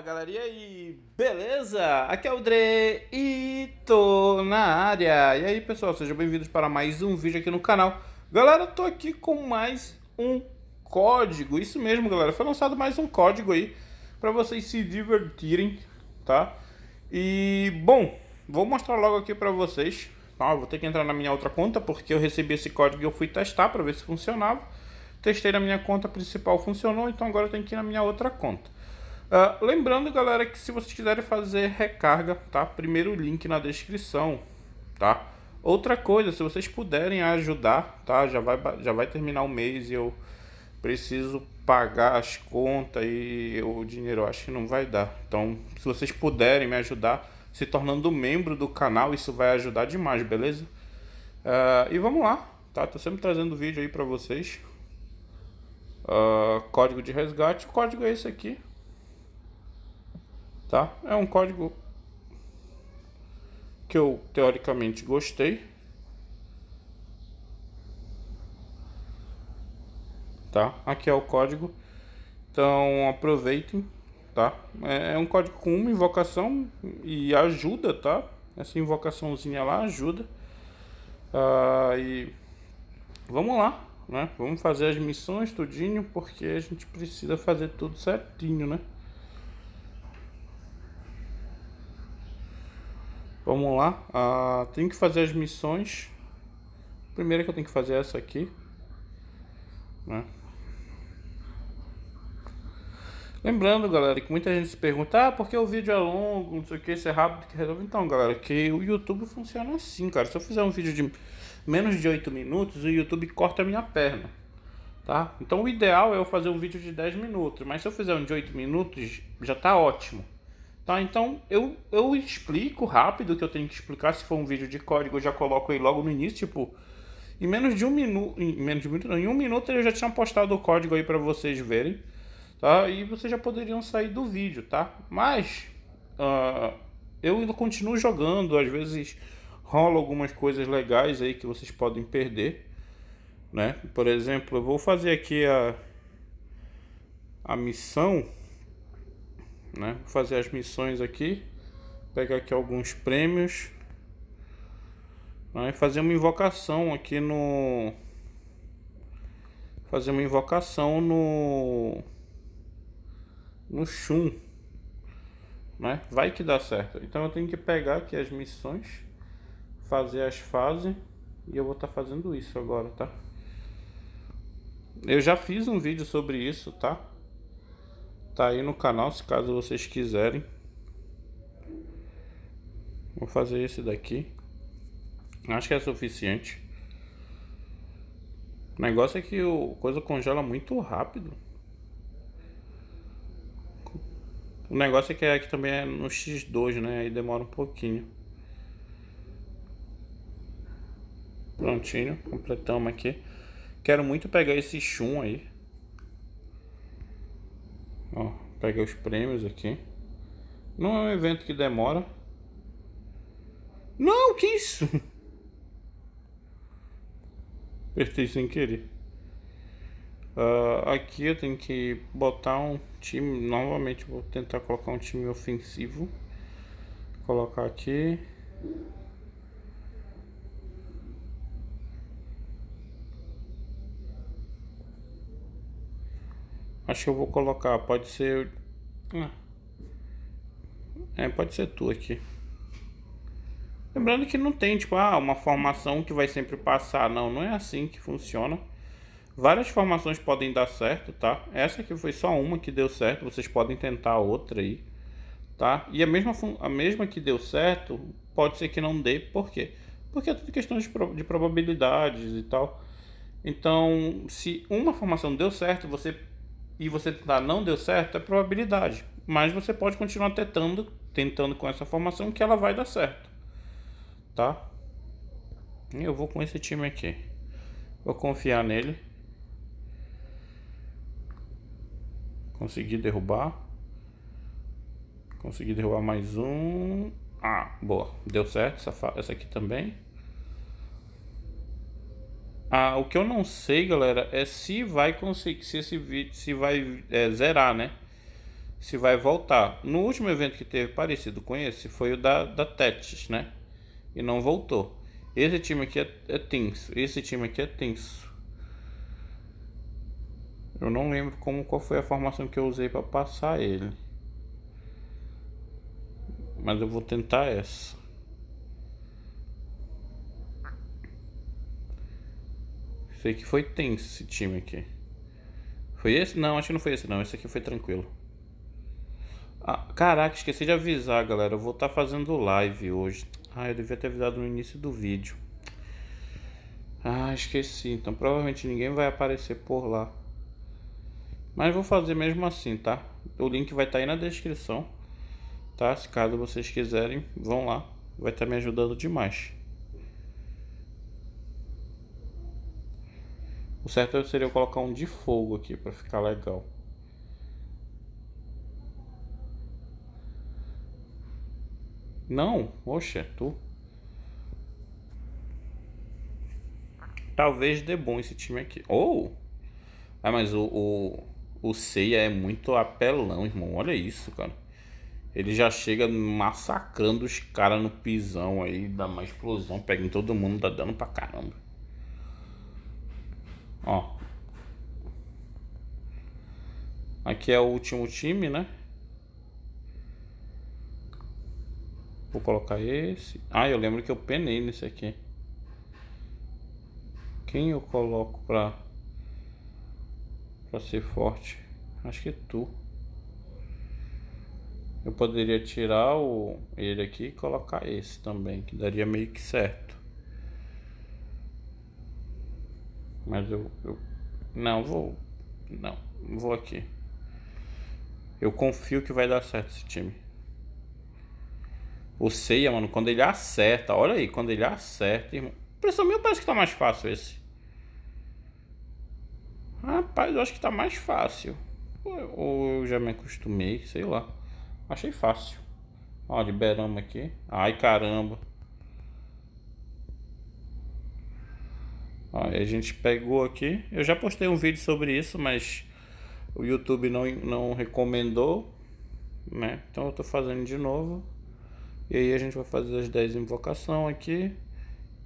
Fala galerinha e beleza? Aqui é o Dre e tô na área. E aí pessoal, sejam bem-vindos para mais um vídeo aqui no canal. Galera, tô aqui com mais um código. Isso mesmo, galera. Foi lançado mais um código aí para vocês se divertirem, tá? E bom, vou mostrar logo aqui para vocês. Ah, vou ter que entrar na minha outra conta porque eu recebi esse código e eu fui testar para ver se funcionava. Testei na minha conta principal, funcionou, então agora eu tenho que ir na minha outra conta. Uh, lembrando, galera, que se vocês quiserem fazer recarga, tá? Primeiro link na descrição, tá? Outra coisa, se vocês puderem ajudar, tá? Já vai, já vai terminar o mês e eu preciso pagar as contas e o dinheiro eu acho que não vai dar. Então, se vocês puderem me ajudar se tornando membro do canal, isso vai ajudar demais, beleza? Uh, e vamos lá, tá? Tô sempre trazendo vídeo aí pra vocês. Uh, código de resgate, o código é esse aqui, tá? É um código que eu teoricamente gostei, tá? Aqui é o código, então aproveitem, tá? É, é um código com uma invocação e ajuda, tá? Essa invocaçãozinha lá ajuda. Ah, e vamos lá, né? Vamos fazer as missões tudinho, porque a gente precisa fazer tudo certinho, né? Vamos lá. Ah, tenho que fazer as missões. Primeiro que eu tenho que fazer é essa aqui. Né? Lembrando, galera, que muita gente se pergunta, ah, porque o vídeo é longo, não sei o que, isso é rápido que é resolve. Então, galera, que o YouTube funciona assim, cara. Se eu fizer um vídeo de menos de 8 minutos, o YouTube corta a minha perna, tá? Então, o ideal é eu fazer um vídeo de 10 minutos, mas se eu fizer um de 8 minutos, já tá ótimo. Tá, então eu, eu explico rápido o que eu tenho que explicar. Se for um vídeo de código, eu já coloco aí logo no início, tipo, em menos de um minuto, em menos de um minuto, não, em um minuto eu já tinha postado o código aí para vocês verem, tá? E vocês já poderiam sair do vídeo, tá? Mas uh, eu ainda continuo jogando, às vezes rola algumas coisas legais aí que vocês podem perder, né? Por exemplo, eu vou fazer aqui a a missão né? Vou fazer as missões aqui, pegar aqui alguns prêmios, vai né? fazer uma invocação aqui no fazer uma invocação no no Shun, né? Vai que dá certo. Então eu tenho que pegar aqui as missões, fazer as fases e eu vou estar tá fazendo isso agora, tá? Eu já fiz um vídeo sobre isso, tá? tá aí no canal, se caso vocês quiserem. Vou fazer esse daqui. Acho que é suficiente. O negócio é que o coisa congela muito rápido. O negócio é que é aqui também é no X2, né? Aí demora um pouquinho. Prontinho, completamos aqui. Quero muito pegar esse chum aí. Ó, peguei os prêmios aqui. Não é um evento que demora. Não, que isso? Apertei sem querer. Uh, aqui eu tenho que botar um time. Novamente vou tentar colocar um time ofensivo. colocar aqui. Acho que eu vou colocar, pode ser... É, é, pode ser tu aqui. Lembrando que não tem, tipo, ah, uma formação que vai sempre passar. Não, não é assim que funciona. Várias formações podem dar certo, tá? Essa aqui foi só uma que deu certo, vocês podem tentar outra aí, tá? E a mesma, a mesma que deu certo, pode ser que não dê, por quê? Porque é tudo questão de, de probabilidades e tal. Então, se uma formação deu certo, você e você tentar não deu certo, é probabilidade. Mas você pode continuar tentando, tentando com essa formação que ela vai dar certo. Tá? Eu vou com esse time aqui. Vou confiar nele. Consegui derrubar. Consegui derrubar mais um. Ah, boa. Deu certo essa, essa aqui também. Ah, o que eu não sei, galera, é se vai conseguir, se esse vídeo, se vai é, zerar, né? Se vai voltar. No último evento que teve parecido com esse foi o da, da Tetris, né? E não voltou. Esse time aqui é, é tenso. Esse time aqui é tenso. Eu não lembro como qual foi a formação que eu usei para passar ele. Mas eu vou tentar essa. Sei que foi tenso esse time aqui. Foi esse? Não, acho que não foi esse não. Esse aqui foi tranquilo. Ah, caraca, esqueci de avisar, galera. Eu vou estar tá fazendo live hoje. Ah, eu devia ter avisado no início do vídeo. Ah, esqueci. Então provavelmente ninguém vai aparecer por lá. Mas vou fazer mesmo assim, tá? O link vai estar tá aí na descrição. Tá? Se caso vocês quiserem, vão lá. Vai estar tá me ajudando demais. O certo seria eu colocar um de fogo aqui para ficar legal. Não, oxe, é tu. Talvez dê bom esse time aqui. Ou. Oh! Ah, mas o, o, o Seiya é muito apelão, irmão. Olha isso, cara. Ele já chega massacrando os caras no pisão aí, dá uma explosão, pega em todo mundo, dá dano pra caramba. Ó. Aqui é o último time, né? Vou colocar esse. Ah, eu lembro que eu penei nesse aqui. Quem eu coloco pra... Pra ser forte? Acho que tu. Eu poderia tirar o, ele aqui e colocar esse também, que daria meio que certo. Mas eu, eu não vou. Não, vou aqui. Eu confio que vai dar certo esse time. O seja mano, quando ele acerta, olha aí, quando ele acerta, irmão. Pressão minha parece que tá mais fácil esse. Rapaz, eu acho que tá mais fácil. Ou eu já me acostumei, sei lá. Achei fácil. Ó, liberamos aqui. Ai, caramba. Aí a gente pegou aqui. Eu já postei um vídeo sobre isso, mas o YouTube não, não recomendou, né? Então eu estou fazendo de novo. E aí a gente vai fazer as 10 invocações aqui.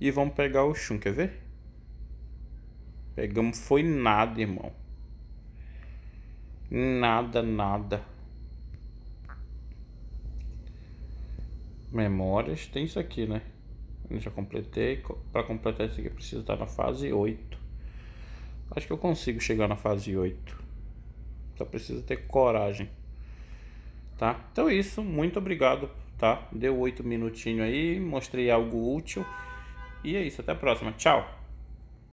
E vamos pegar o Shun, quer ver? Pegamos, foi nada, irmão. Nada, nada. Memórias, tem isso aqui, né? já completei. Para completar isso aqui, eu preciso estar na fase 8. Acho que eu consigo chegar na fase 8. Só preciso ter coragem. Tá? Então é isso. Muito obrigado. Tá? Deu 8 minutinhos aí. Mostrei algo útil. E é isso. Até a próxima. Tchau.